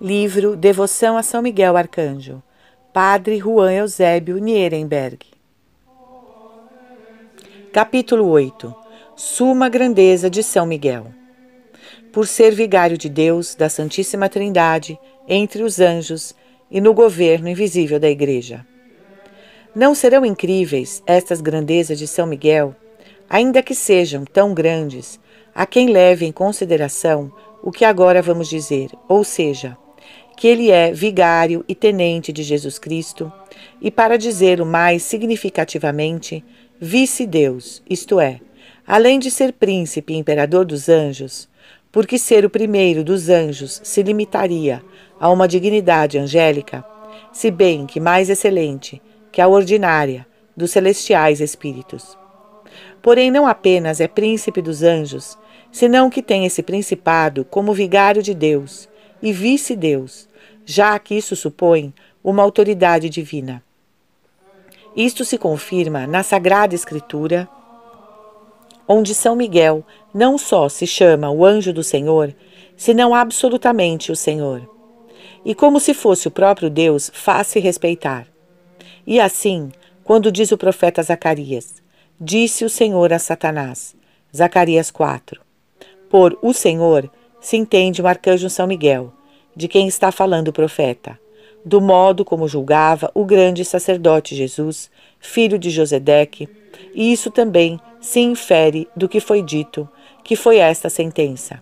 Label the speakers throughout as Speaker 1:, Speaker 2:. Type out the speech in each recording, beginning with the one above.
Speaker 1: Livro Devoção a São Miguel Arcanjo, Padre Juan Eusébio Nierenberg. Capítulo 8 Suma Grandeza de São Miguel. Por ser vigário de Deus, da Santíssima Trindade, entre os anjos e no governo invisível da Igreja. Não serão incríveis estas grandezas de São Miguel, ainda que sejam tão grandes, a quem leve em consideração o que agora vamos dizer, ou seja, que ele é vigário e tenente de Jesus Cristo, e para dizer o mais significativamente, vice-deus, isto é, além de ser príncipe e imperador dos anjos, porque ser o primeiro dos anjos se limitaria a uma dignidade angélica, se bem que mais excelente que a ordinária dos celestiais espíritos. Porém, não apenas é príncipe dos anjos, senão que tem esse principado como vigário de Deus e vice-deus, já que isso supõe uma autoridade divina. Isto se confirma na Sagrada Escritura, onde São Miguel não só se chama o anjo do Senhor, senão absolutamente o Senhor. E como se fosse o próprio Deus, faz-se respeitar. E assim, quando diz o profeta Zacarias: Disse o Senhor a Satanás, Zacarias 4. Por o Senhor se entende o arcanjo São Miguel, de quem está falando o profeta, do modo como julgava o grande sacerdote Jesus, filho de Josedeque, e isso também se infere do que foi dito, que foi esta sentença: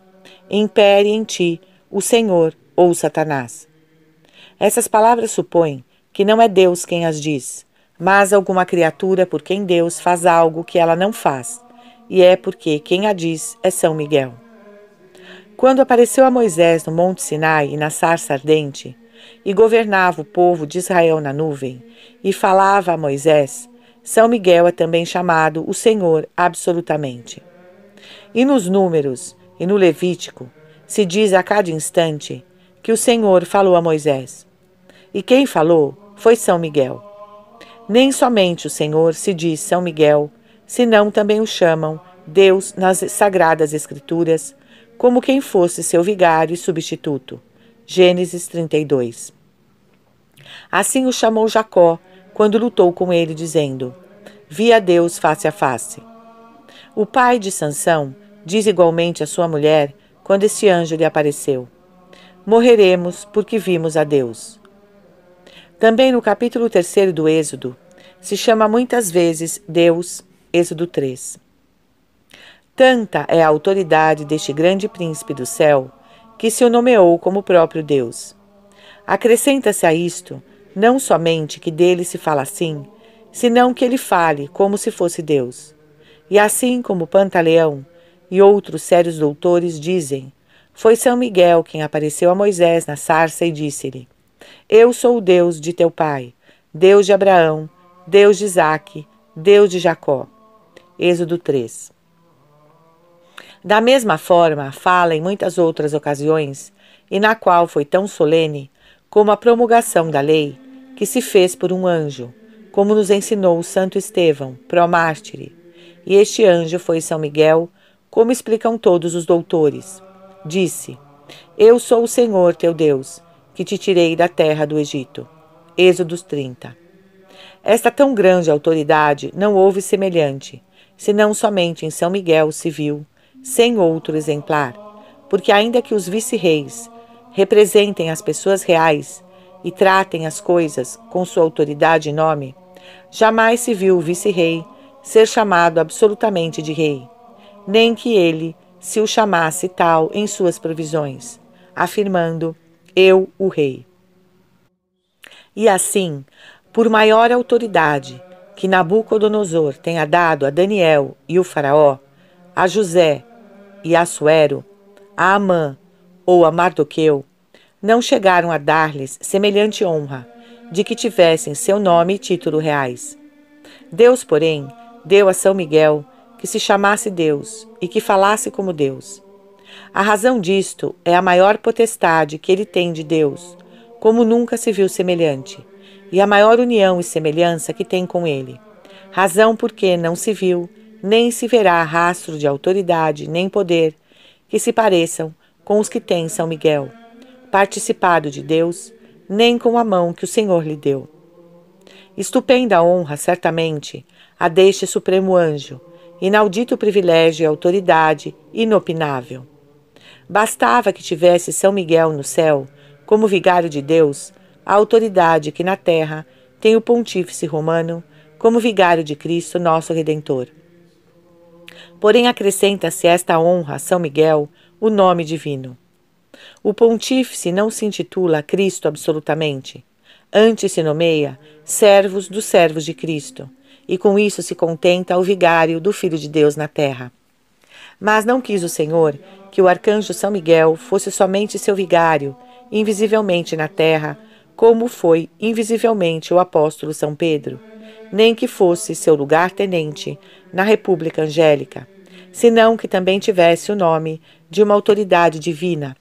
Speaker 1: impere em ti o Senhor ou Satanás. Essas palavras supõem que não é Deus quem as diz, mas alguma criatura por quem Deus faz algo que ela não faz, e é porque quem a diz é São Miguel. Quando apareceu a Moisés no Monte Sinai e na sarça ardente, e governava o povo de Israel na nuvem, e falava a Moisés, São Miguel é também chamado o Senhor absolutamente. E nos Números e no Levítico se diz a cada instante que o Senhor falou a Moisés. E quem falou foi São Miguel. Nem somente o Senhor se diz São Miguel, senão também o chamam Deus nas sagradas Escrituras, como quem fosse seu vigário e substituto. Gênesis 32. Assim o chamou Jacó, quando lutou com ele, dizendo: vi a Deus face a face. O pai de Sansão diz igualmente à sua mulher quando esse anjo lhe apareceu: Morreremos porque vimos a Deus. Também no capítulo 3 do Êxodo, se chama muitas vezes Deus, Êxodo 3. Tanta é a autoridade deste grande príncipe do céu que se o nomeou como próprio Deus. Acrescenta-se a isto não somente que dele se fala assim, senão que ele fale como se fosse Deus. E assim como Pantaleão e outros sérios doutores dizem, foi São Miguel quem apareceu a Moisés na sarça e disse-lhe: Eu sou o Deus de teu pai, Deus de Abraão, Deus de Isaque, Deus de Jacó. Êxodo 3. Da mesma forma, fala em muitas outras ocasiões, e na qual foi tão solene como a promulgação da lei, que se fez por um anjo, como nos ensinou o santo Estevão, promártire. E este anjo foi São Miguel, como explicam todos os doutores. Disse: Eu sou o Senhor teu Deus, que te tirei da terra do Egito. Êxodos 30. Esta tão grande autoridade não houve semelhante, senão somente em São Miguel civil, sem outro exemplar, porque ainda que os vice-reis representem as pessoas reais e tratem as coisas com sua autoridade e nome, jamais se viu o vice-rei ser chamado absolutamente de rei, nem que ele se o chamasse tal em suas provisões, afirmando: Eu, o rei. E assim, por maior autoridade que Nabucodonosor tenha dado a Daniel e o Faraó, a José e Assuero, a Amã ou a Mardoqueu, não chegaram a dar-lhes semelhante honra, de que tivessem seu nome e título reais. Deus, porém, deu a São Miguel que se chamasse Deus e que falasse como Deus. A razão disto é a maior potestade que ele tem de Deus, como nunca se viu semelhante, e a maior união e semelhança que tem com ele. Razão porque não se viu, nem se verá rastro de autoridade nem poder que se pareçam com os que tem São Miguel, participado de Deus, nem com a mão que o Senhor lhe deu. Estupenda honra, certamente, a deste supremo anjo, inaudito privilégio e autoridade inopinável. Bastava que tivesse São Miguel no céu, como vigário de Deus, a autoridade que na terra tem o pontífice romano, como vigário de Cristo, nosso redentor. Porém, acrescenta-se a esta honra a São Miguel o nome divino. O pontífice não se intitula Cristo absolutamente. Antes se nomeia servos dos servos de Cristo, e com isso se contenta o vigário do Filho de Deus na terra. Mas não quis o Senhor que o arcanjo São Miguel fosse somente seu vigário, invisivelmente na terra, como foi invisivelmente o apóstolo São Pedro nem que fosse seu lugar-tenente na República Angélica, senão que também tivesse o nome de uma autoridade divina.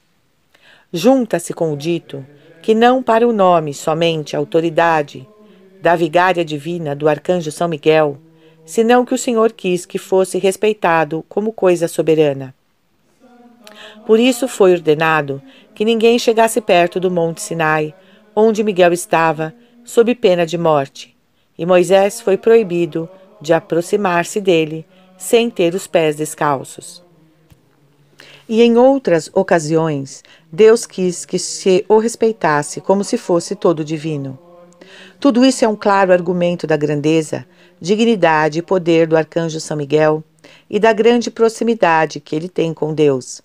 Speaker 1: Junta-se com o dito que não para o nome somente a autoridade da vigária divina do arcanjo São Miguel, senão que o Senhor quis que fosse respeitado como coisa soberana. Por isso foi ordenado que ninguém chegasse perto do Monte Sinai, onde Miguel estava, sob pena de morte e Moisés foi proibido de aproximar-se dele sem ter os pés descalços. E em outras ocasiões, Deus quis que se o respeitasse como se fosse todo divino. Tudo isso é um claro argumento da grandeza, dignidade e poder do arcanjo São Miguel e da grande proximidade que ele tem com Deus,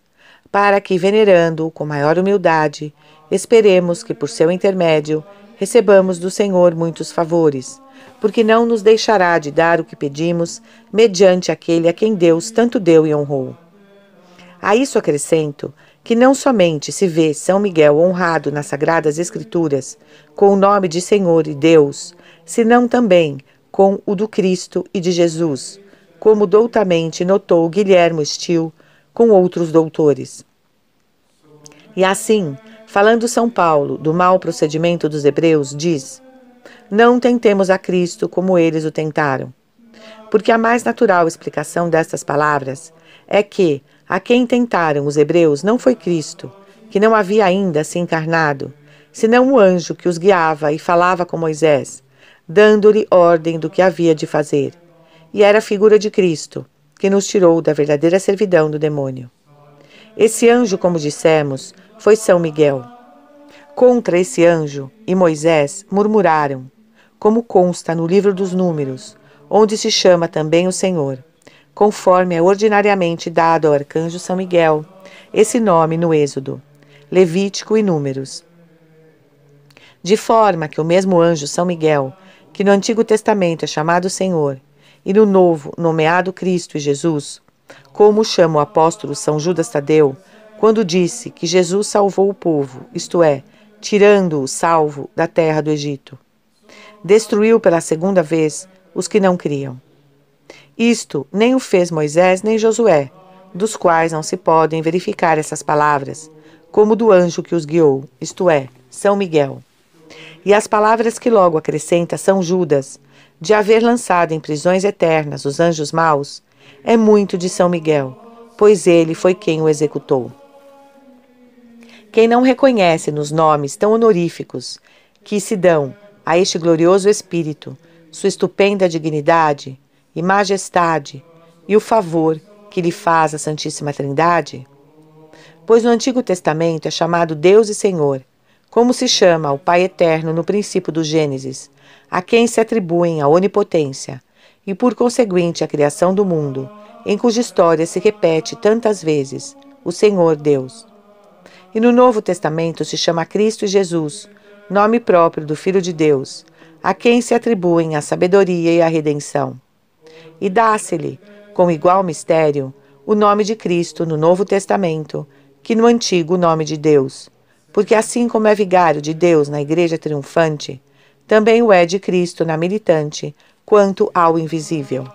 Speaker 1: para que, venerando-o com maior humildade, esperemos que, por seu intermédio, recebamos do Senhor muitos favores, porque não nos deixará de dar o que pedimos, mediante aquele a quem Deus tanto deu e honrou. A isso acrescento que não somente se vê São Miguel honrado nas Sagradas Escrituras com o nome de Senhor e Deus, senão também com o do Cristo e de Jesus, como doutamente notou Guilhermo Stil com outros doutores. E assim, falando São Paulo do mau procedimento dos hebreus, diz: não tentemos a Cristo como eles o tentaram. Porque a mais natural explicação destas palavras é que a quem tentaram os hebreus não foi Cristo, que não havia ainda se encarnado, senão o anjo que os guiava e falava com Moisés, dando-lhe ordem do que havia de fazer. E era a figura de Cristo, que nos tirou da verdadeira servidão do demônio. Esse anjo, como dissemos, foi São Miguel contra esse anjo e Moisés murmuraram, como consta no livro dos Números, onde se chama também o Senhor, conforme é ordinariamente dado ao arcanjo São Miguel, esse nome no Êxodo, Levítico e Números. De forma que o mesmo anjo São Miguel, que no Antigo Testamento é chamado Senhor, e no Novo, nomeado Cristo e Jesus, como chama o apóstolo São Judas Tadeu, quando disse que Jesus salvou o povo, isto é, tirando-o salvo da terra do Egito. Destruiu pela segunda vez os que não criam. Isto nem o fez Moisés nem Josué, dos quais não se podem verificar essas palavras, como do anjo que os guiou, isto é, São Miguel. E as palavras que logo acrescenta São Judas, de haver lançado em prisões eternas os anjos maus, é muito de São Miguel, pois ele foi quem o executou. Quem não reconhece nos nomes tão honoríficos que se dão a este glorioso Espírito, sua estupenda dignidade e majestade e o favor que lhe faz a Santíssima Trindade? Pois no Antigo Testamento é chamado Deus e Senhor, como se chama o Pai Eterno no princípio do Gênesis, a quem se atribuem a onipotência e, por conseguinte, a criação do mundo, em cuja história se repete tantas vezes o Senhor Deus. E no Novo Testamento se chama Cristo Jesus, nome próprio do Filho de Deus, a quem se atribuem a sabedoria e a redenção. E dá-se-lhe, com igual mistério, o nome de Cristo no Novo Testamento, que no Antigo nome de Deus. Porque assim como é vigário de Deus na Igreja triunfante, também o é de Cristo na militante, quanto ao invisível.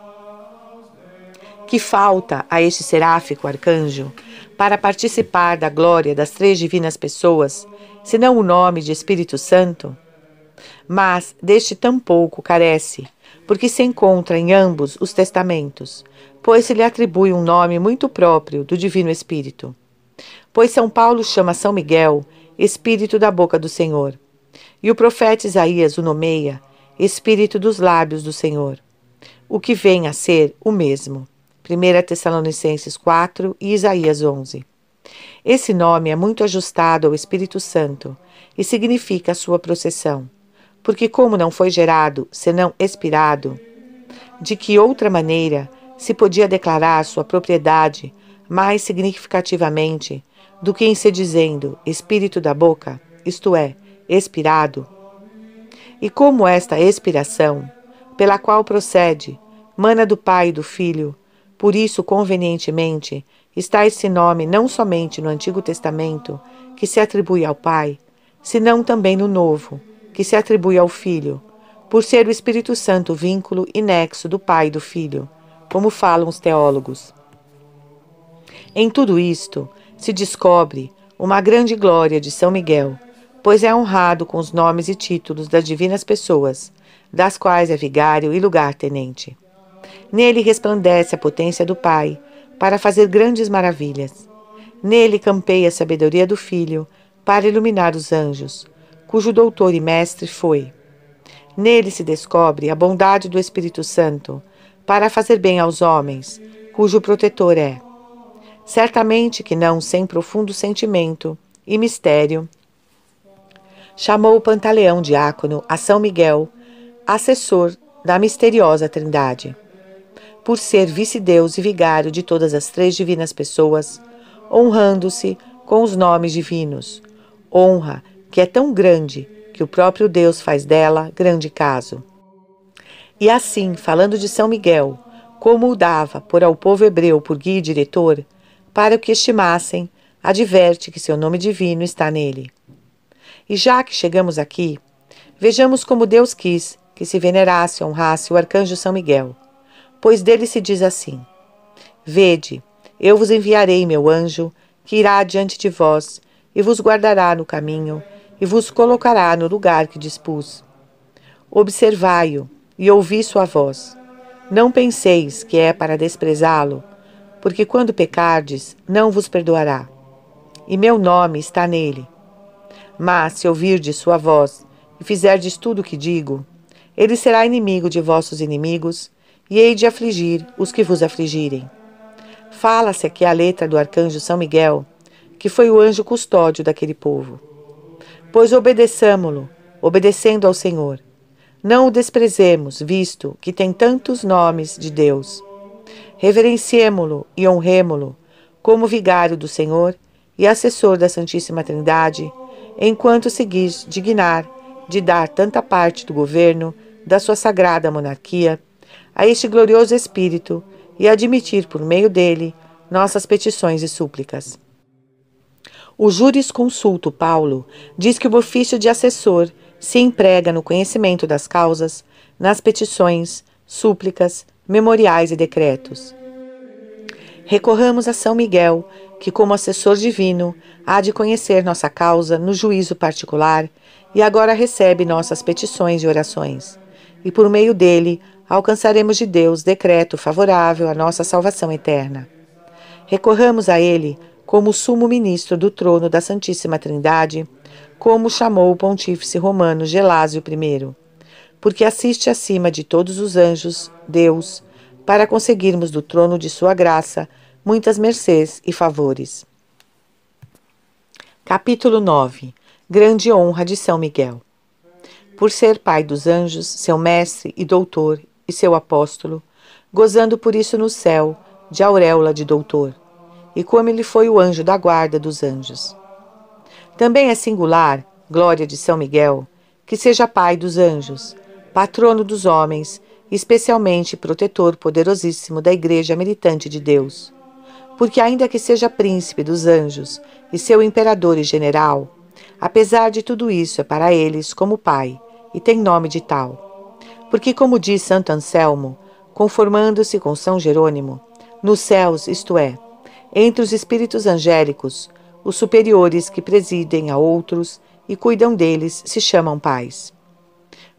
Speaker 1: Que falta a este seráfico arcanjo para participar da glória das três divinas pessoas, senão o nome de Espírito Santo? Mas deste tampouco carece, porque se encontra em ambos os testamentos, pois se lhe atribui um nome muito próprio do Divino Espírito. Pois São Paulo chama São Miguel Espírito da boca do Senhor, e o profeta Isaías o nomeia Espírito dos lábios do Senhor, o que vem a ser o mesmo. 1 Tessalonicenses 4 e Isaías 11. Esse nome é muito ajustado ao Espírito Santo e significa a sua processão, porque, como não foi gerado senão expirado, de que outra maneira se podia declarar sua propriedade mais significativamente do que em se dizendo espírito da boca, isto é, expirado? E como esta expiração, pela qual procede, mana do Pai e do Filho, por isso, convenientemente, está esse nome não somente no Antigo Testamento, que se atribui ao Pai, senão também no Novo, que se atribui ao Filho, por ser o Espírito Santo o vínculo e nexo do Pai e do Filho, como falam os teólogos. Em tudo isto se descobre uma grande glória de São Miguel, pois é honrado com os nomes e títulos das divinas pessoas, das quais é vigário e lugar-tenente. Nele resplandece a potência do Pai, para fazer grandes maravilhas. Nele campeia a sabedoria do Filho, para iluminar os anjos, cujo doutor e mestre foi. Nele se descobre a bondade do Espírito Santo, para fazer bem aos homens, cujo protetor é. Certamente que não sem profundo sentimento e mistério, chamou o Pantaleão diácono a São Miguel, assessor da misteriosa Trindade por ser vice-deus e vigário de todas as três divinas pessoas, honrando-se com os nomes divinos. Honra que é tão grande que o próprio Deus faz dela grande caso. E assim, falando de São Miguel, como o dava por ao povo hebreu por guia e diretor, para o que estimassem, adverte que seu nome divino está nele. E já que chegamos aqui, vejamos como Deus quis que se venerasse e honrasse o arcanjo São Miguel, pois dele se diz assim: Vede, eu vos enviarei meu anjo, que irá diante de vós, e vos guardará no caminho, e vos colocará no lugar que dispus. Observai-o e ouvi sua voz. Não penseis que é para desprezá-lo, porque quando pecardes, não vos perdoará. E meu nome está nele. Mas se ouvirdes sua voz e fizerdes tudo o que digo, ele será inimigo de vossos inimigos e hei de afligir os que vos afligirem. Fala-se que a letra do arcanjo São Miguel, que foi o anjo custódio daquele povo. Pois obedeçamo-lo, obedecendo ao Senhor. Não o desprezemos, visto que tem tantos nomes de Deus. Reverenciemo-lo e honremo-lo como vigário do Senhor e assessor da Santíssima Trindade, enquanto seguis dignar de dar tanta parte do governo da sua sagrada monarquia a este glorioso Espírito e admitir por meio dele nossas petições e súplicas. O jurisconsulto Paulo diz que o ofício de assessor se emprega no conhecimento das causas, nas petições, súplicas, memoriais e decretos. Recorramos a São Miguel, que, como assessor divino, há de conhecer nossa causa no juízo particular e agora recebe nossas petições e orações, e por meio dele alcançaremos de Deus decreto favorável à nossa salvação eterna. Recorramos a Ele como sumo ministro do trono da Santíssima Trindade, como chamou o pontífice romano Gelásio I, porque assiste acima de todos os anjos, Deus, para conseguirmos do trono de sua graça muitas mercês e favores. Capítulo 9. Grande honra de São Miguel. Por ser pai dos anjos, seu mestre e doutor e seu apóstolo, gozando por isso no céu de auréola de doutor, e como ele foi o anjo da guarda dos anjos. Também é singular, glória de São Miguel, que seja pai dos anjos, patrono dos homens, especialmente protetor poderosíssimo da Igreja militante de Deus. Porque, ainda que seja príncipe dos anjos e seu imperador e general, apesar de tudo isso, é para eles como pai e tem nome de tal porque, como diz Santo Anselmo, conformando-se com São Jerônimo, nos céus, isto é, entre os espíritos angélicos, os superiores que presidem a outros e cuidam deles se chamam pais.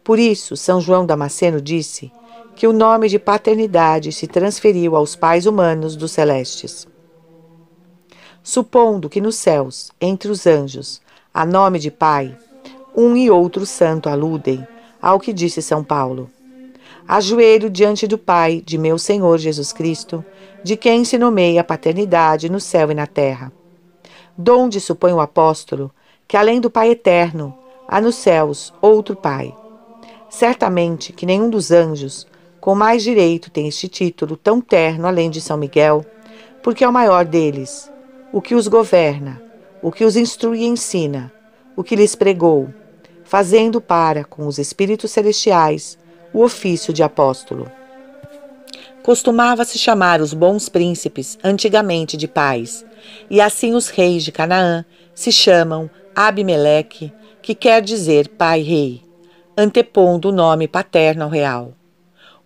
Speaker 1: Por isso, São João Damasceno disse que o nome de paternidade se transferiu aos pais humanos dos celestes. Supondo que nos céus, entre os anjos, a nome de pai, um e outro santo aludem, ao que disse São Paulo. Ajoelho diante do Pai de meu Senhor Jesus Cristo, de quem se nomeia a paternidade no céu e na terra. Donde supõe o apóstolo que, além do Pai eterno, há nos céus outro Pai. Certamente que nenhum dos anjos com mais direito tem este título tão terno além de São Miguel, porque é o maior deles, o que os governa, o que os instrui e ensina, o que lhes pregou, fazendo para com os espíritos celestiais o ofício de apóstolo. Costumava-se chamar os bons príncipes antigamente de pais, e assim os reis de Canaã se chamam Abimeleque, que quer dizer pai-rei, antepondo o nome paterno ao real.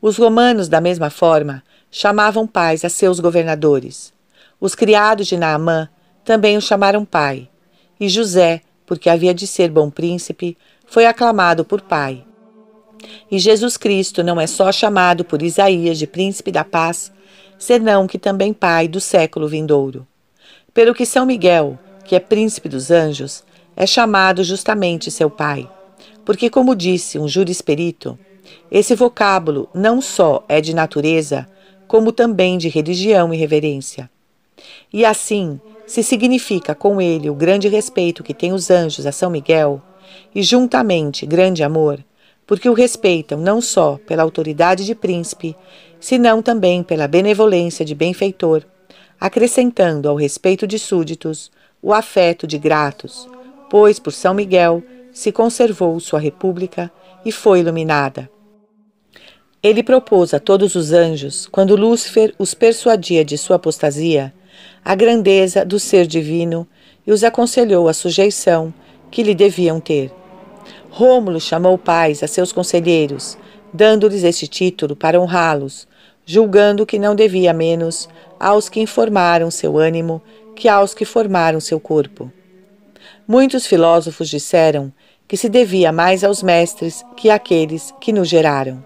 Speaker 1: Os romanos, da mesma forma, chamavam pais a seus governadores. Os criados de Naamã também o chamaram pai, e José porque havia de ser bom príncipe, foi aclamado por Pai. E Jesus Cristo não é só chamado por Isaías de príncipe da paz, senão que também Pai do século vindouro. Pelo que São Miguel, que é príncipe dos anjos, é chamado justamente seu Pai. Porque, como disse um jurisperito, esse vocábulo não só é de natureza, como também de religião e reverência. E assim, se significa com ele o grande respeito que têm os anjos a São Miguel, e juntamente grande amor, porque o respeitam não só pela autoridade de príncipe, senão também pela benevolência de benfeitor, acrescentando ao respeito de súditos o afeto de gratos, pois por São Miguel se conservou sua república e foi iluminada. Ele propôs a todos os anjos, quando Lúcifer os persuadia de sua apostasia, a grandeza do ser divino e os aconselhou a sujeição que lhe deviam ter. Rômulo chamou paz a seus conselheiros, dando-lhes este título para honrá-los, julgando que não devia menos aos que informaram seu ânimo que aos que formaram seu corpo. Muitos filósofos disseram que se devia mais aos mestres que àqueles que nos geraram.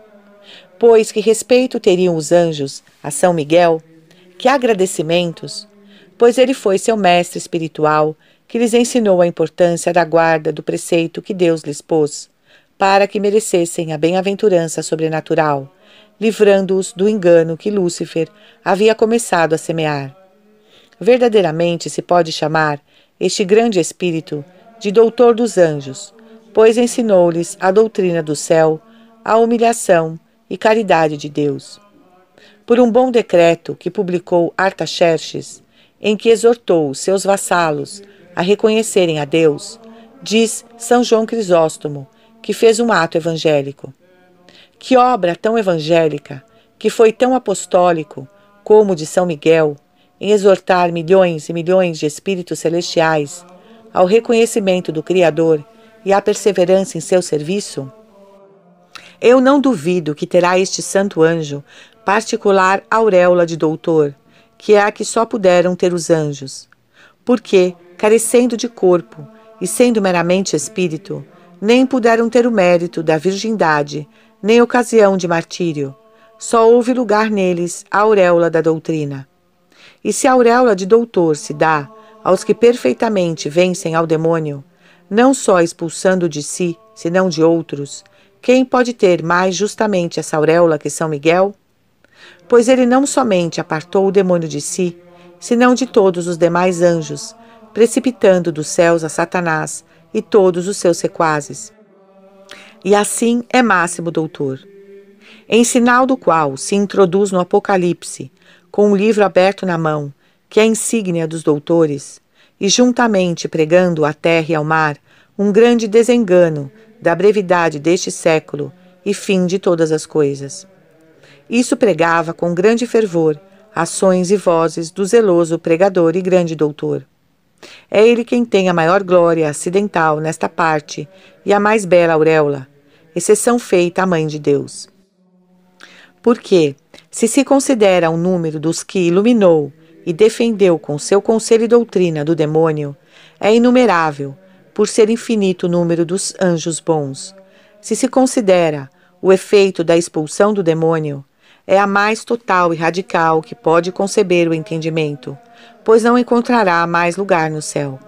Speaker 1: Pois que respeito teriam os anjos a São Miguel, que agradecimentos! Pois ele foi seu mestre espiritual, que lhes ensinou a importância da guarda do preceito que Deus lhes pôs, para que merecessem a bem-aventurança sobrenatural, livrando-os do engano que Lúcifer havia começado a semear. Verdadeiramente se pode chamar este grande espírito de doutor dos anjos, pois ensinou-lhes a doutrina do céu, a humilhação e caridade de Deus por um bom decreto que publicou Artaxerxes, em que exortou seus vassalos a reconhecerem a Deus, diz São João Crisóstomo, que fez um ato evangélico. Que obra tão evangélica, que foi tão apostólico, como de São Miguel, em exortar milhões e milhões de espíritos celestiais ao reconhecimento do Criador e à perseverança em seu serviço? Eu não duvido que terá este santo anjo particular auréola de doutor, que é a que só puderam ter os anjos. Porque, carecendo de corpo e sendo meramente espírito, nem puderam ter o mérito da virgindade, nem ocasião de martírio. Só houve lugar neles a auréola da doutrina. E se a auréola de doutor se dá aos que perfeitamente vencem ao demônio, não só expulsando de si, senão de outros, quem pode ter mais justamente essa auréola que São Miguel? pois ele não somente apartou o demônio de si, senão de todos os demais anjos, precipitando dos céus a Satanás e todos os seus sequazes. E assim é Máximo Doutor. Em sinal do qual se introduz no Apocalipse, com um livro aberto na mão, que é insígnia dos doutores, e juntamente pregando à terra e ao mar um grande desengano da brevidade deste século e fim de todas as coisas. Isso pregava com grande fervor, ações e vozes do zeloso pregador e grande doutor. É ele quem tem a maior glória acidental nesta parte e a mais bela auréola, exceção feita à Mãe de Deus. Porque, se se considera o número dos que iluminou e defendeu com seu conselho e doutrina do demônio, é inumerável, por ser infinito o número dos anjos bons. Se se considera o efeito da expulsão do demônio, é a mais total e radical que pode conceber o entendimento, pois não encontrará mais lugar no céu.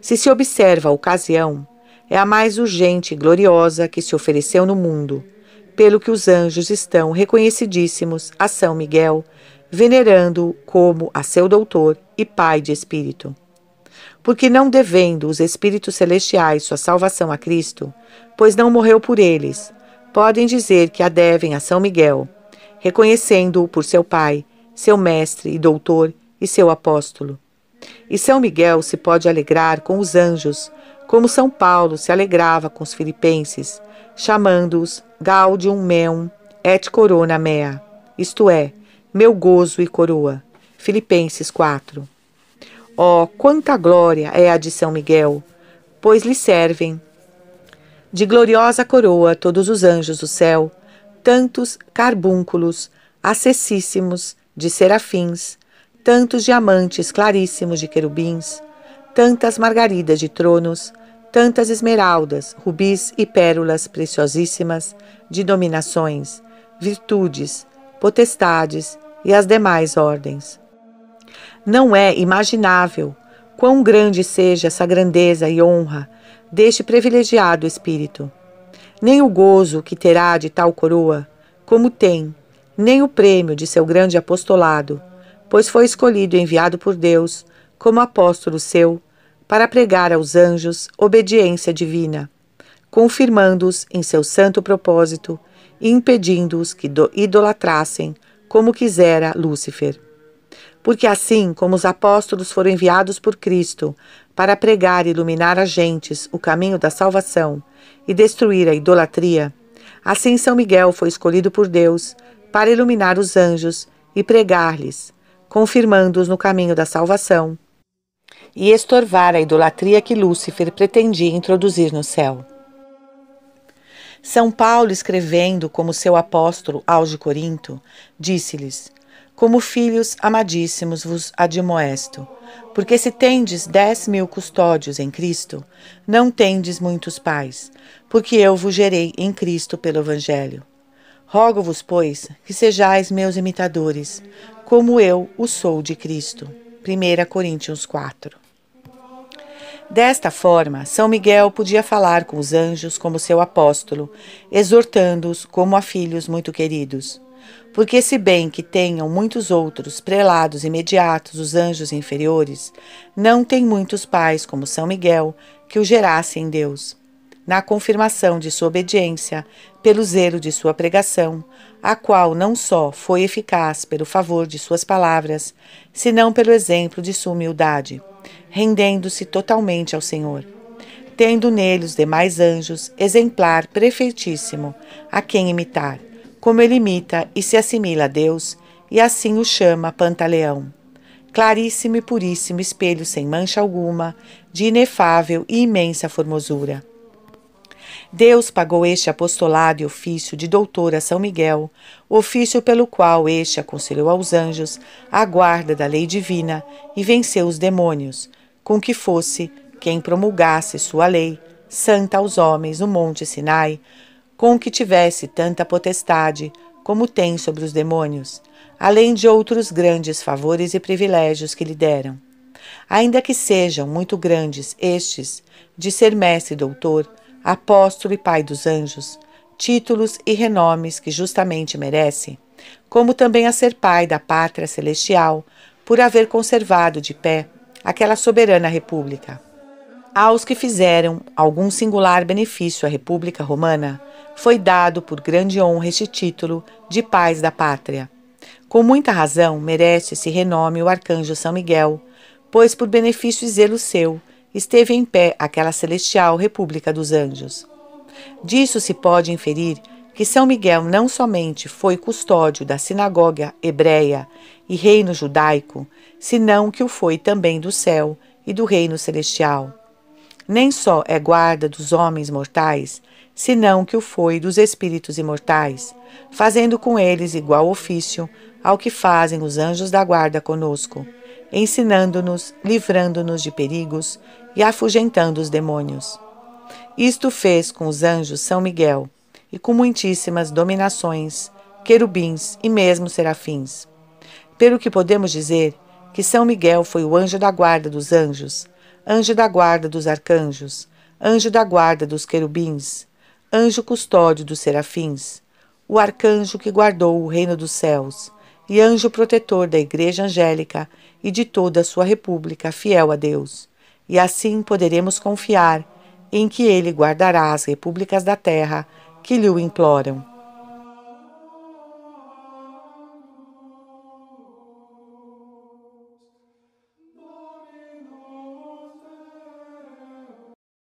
Speaker 1: Se se observa a ocasião, é a mais urgente e gloriosa que se ofereceu no mundo, pelo que os anjos estão reconhecidíssimos a São Miguel, venerando-o como a seu doutor e pai de espírito. Porque não devendo os espíritos celestiais sua salvação a Cristo, pois não morreu por eles, podem dizer que a devem a São Miguel, reconhecendo-o por seu pai, seu mestre e doutor e seu apóstolo. E São Miguel se pode alegrar com os anjos, como São Paulo se alegrava com os filipenses, chamando-os Gaudium meum et corona mea, isto é, meu gozo e coroa. Filipenses 4. Oh, quanta glória é a de São Miguel, pois lhe servem de gloriosa coroa todos os anjos do céu tantos carbúnculos acessíssimos de serafins, tantos diamantes claríssimos de querubins, tantas margaridas de tronos, tantas esmeraldas, rubis e pérolas preciosíssimas de dominações, virtudes, potestades e as demais ordens. Não é imaginável quão grande seja essa grandeza e honra deste privilegiado espírito nem o gozo que terá de tal coroa, como tem, nem o prêmio de seu grande apostolado, pois foi escolhido e enviado por Deus, como apóstolo seu, para pregar aos anjos obediência divina, confirmando-os em seu santo propósito e impedindo-os que idolatrassem, como quisera Lúcifer. Porque assim como os apóstolos foram enviados por Cristo para pregar e iluminar a gentes o caminho da salvação, e destruir a idolatria. Assim, São Miguel foi escolhido por Deus para iluminar os anjos e pregar-lhes, confirmando-os no caminho da salvação e estorvar a idolatria que Lúcifer pretendia introduzir no céu. São Paulo, escrevendo como seu apóstolo aos de Corinto, disse-lhes: como filhos amadíssimos vos admoesto, porque se tendes dez mil custódios em Cristo, não tendes muitos pais, porque eu vos gerei em Cristo pelo Evangelho. Rogo-vos, pois, que sejais meus imitadores, como eu o sou de Cristo. 1 Coríntios 4 Desta forma, São Miguel podia falar com os anjos como seu apóstolo, exortando-os como a filhos muito queridos. Porque, se bem que tenham muitos outros prelados imediatos, os anjos inferiores, não tem muitos pais, como São Miguel, que o gerassem em Deus. Na confirmação de sua obediência, pelo zelo de sua pregação, a qual não só foi eficaz pelo favor de suas palavras, senão pelo exemplo de sua humildade, rendendo-se totalmente ao Senhor tendo nele os demais anjos, exemplar prefeitíssimo a quem imitar como ele imita e se assimila a Deus, e assim o chama Pantaleão. Claríssimo e puríssimo espelho sem mancha alguma, de inefável e imensa formosura. Deus pagou este apostolado e ofício de doutor a São Miguel, ofício pelo qual este aconselhou aos anjos a guarda da lei divina e venceu os demônios, com que fosse quem promulgasse sua lei, santa aos homens no Monte Sinai, com que tivesse tanta potestade como tem sobre os demônios, além de outros grandes favores e privilégios que lhe deram. Ainda que sejam muito grandes estes, de ser mestre e doutor, apóstolo e pai dos anjos, títulos e renomes que justamente merece, como também a ser pai da pátria celestial, por haver conservado de pé aquela soberana república. Aos que fizeram algum singular benefício à República Romana, foi dado por grande honra este título de Paz da Pátria. Com muita razão merece esse renome o arcanjo São Miguel, pois por benefício e zelo seu esteve em pé aquela celestial República dos Anjos. Disso se pode inferir que São Miguel não somente foi custódio da sinagoga hebreia e reino judaico, senão que o foi também do céu e do reino celestial. Nem só é guarda dos homens mortais, senão que o foi dos espíritos imortais, fazendo com eles igual ofício ao que fazem os anjos da guarda conosco, ensinando-nos, livrando-nos de perigos e afugentando os demônios. Isto fez com os anjos São Miguel e com muitíssimas dominações, querubins e mesmo serafins. Pelo que podemos dizer que São Miguel foi o anjo da guarda dos anjos, anjo da guarda dos arcanjos, anjo da guarda dos querubins, anjo custódio dos serafins, o arcanjo que guardou o reino dos céus, e anjo protetor da Igreja Angélica e de toda a sua República fiel a Deus. E assim poderemos confiar em que ele guardará as repúblicas da terra que lhe o imploram.